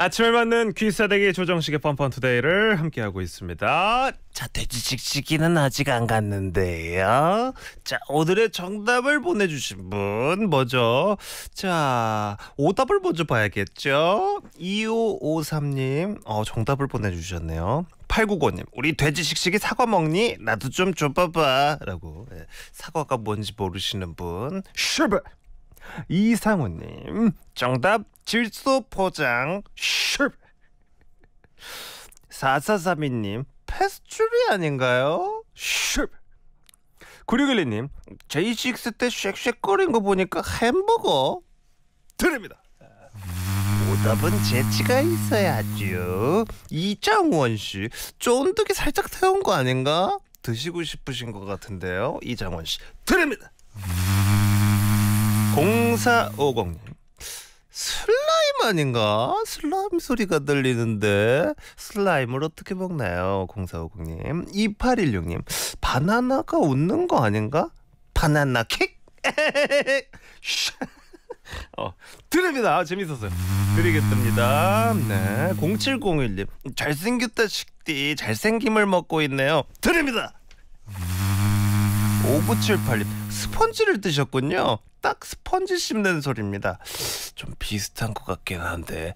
아침을 맞는 귀사대기 조정식의 펀펀 투데이를 함께하고 있습니다. 자, 돼지직치기는 아직 안 갔는데요. 자, 오늘의 정답을 보내주신 분 뭐죠? 자, 오답을 먼저 봐야겠죠. 2553님, 어, 정답을 보내주셨네요. 8995님, 우리 돼지식식이 사과 먹니? 나도 좀 줘봐봐. 라고 예, 사과가 뭔지 모르시는 분, 슈발! 이상우님 정답 질소 포장 슉 4432님 패스츄리 아닌가요? 슉 9612님 제이식스 때 쉑쉑거린 거 보니까 햄버거 드립니다 오답은 재치가 있어야죠 이장원씨 쫀득이 살짝 태운 거 아닌가? 드시고 싶으신 것 같은데요 이장원씨 드립니다 0450님. 슬라임 아닌가? 슬라임 소리가 들리는데 슬라임을 어떻게 먹나요? 0450님. 2816님. 바나나가 웃는 거 아닌가? 바나나 킥? 어, 드립니다. 재밌었어요. 드리겠습니다. 네. 0701님. 잘생겼다 식디. 잘생김을 먹고 있네요. 드립니다. 5978님. 스펀지를 드셨군요. 딱 스펀지 씹는 소리입니다. 좀 비슷한 것 같긴 한데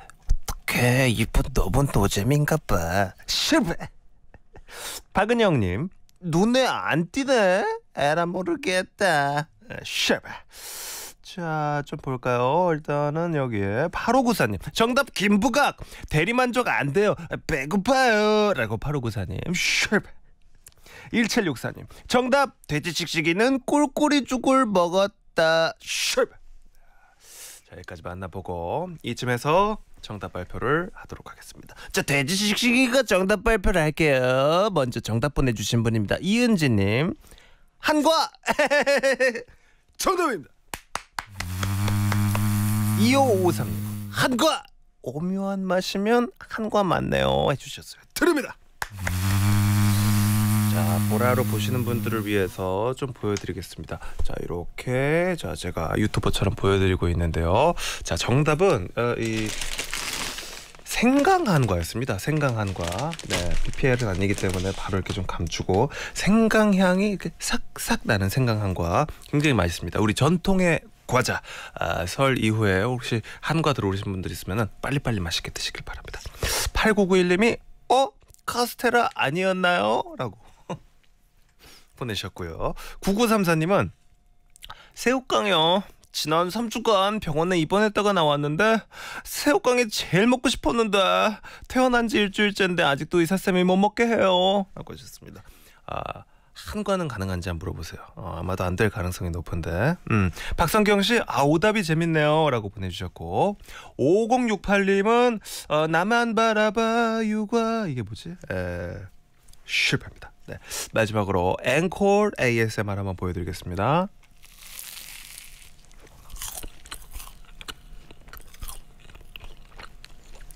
어떡해 이쁜 너본 노잼인가 봐. 실패. 박은영님 눈에 안 띄네. 에라 모르겠다. 실패. 자, 좀 볼까요? 일단은 여기에 8594님. 정답 김부각. 대리만족 안 돼요. 배고파요. 라고 8594님. 1764님. 정답 돼지식식이는 꿀꿀이 죽을 먹었 있다 슈자 여기까지 만나보고 이쯤에서 정답 발표를 하도록 하겠습니다. 자 돼지 식식이가 정답 발표를 할게요. 먼저 정답 보내주신 분입니다. 이은지님 한과 정답입니다. 2553 한과 오묘한 맛이면 한과 맞네요 해주셨어요. 드립니다. 음. 자 보라로 보시는 분들을 위해서 좀 보여드리겠습니다. 자 이렇게 자 제가 유튜버처럼 보여드리고 있는데요. 자 정답은 어, 이 생강한과였습니다. 생강한과. 네, PPL은 아니기 때문에 바로 이렇게 좀 감추고 생강향이 이렇게 싹싹 나는 생강한과 굉장히 맛있습니다. 우리 전통의 과자 아, 설 이후에 혹시 한과 들어오신 분들 있으면 빨리빨리 맛있게 드시길 바랍니다. 8991님이 어? 카스테라 아니었나요? 라고 보내셨고요. 9934님은 새우깡이요. 지난 3주간 병원에 입원했다가 나왔는데 새우깡이 제일 먹고 싶었는데 태어난 지 일주일째인데 아직도 의사쌤이 못 먹게 해요. 라고 하셨습니다. 아, 한과는 가능한지 안 물어보세요. 어, 아마도 안 될 가능성이 높은데. 음. 박성경 씨, 아, 오답이 재밌네요. 라고 보내주셨고. 5068님은, 어, 나만 바라봐, 육아. 이게 뭐지? 에. 실패입니다. 네. 마지막으로 앵콜 ASMR 한번 보여드리겠습니다.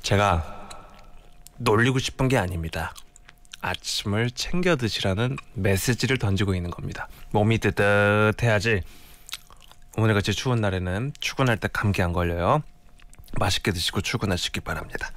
제가 놀리고 싶은 게 아닙니다. 아침을 챙겨 드시라는 메시지를 던지고 있는 겁니다. 몸이 뜨뜻해야지. 오늘같이 추운 날에는 출근할 때 감기 안 걸려요. 맛있게 드시고 출근하시기 바랍니다.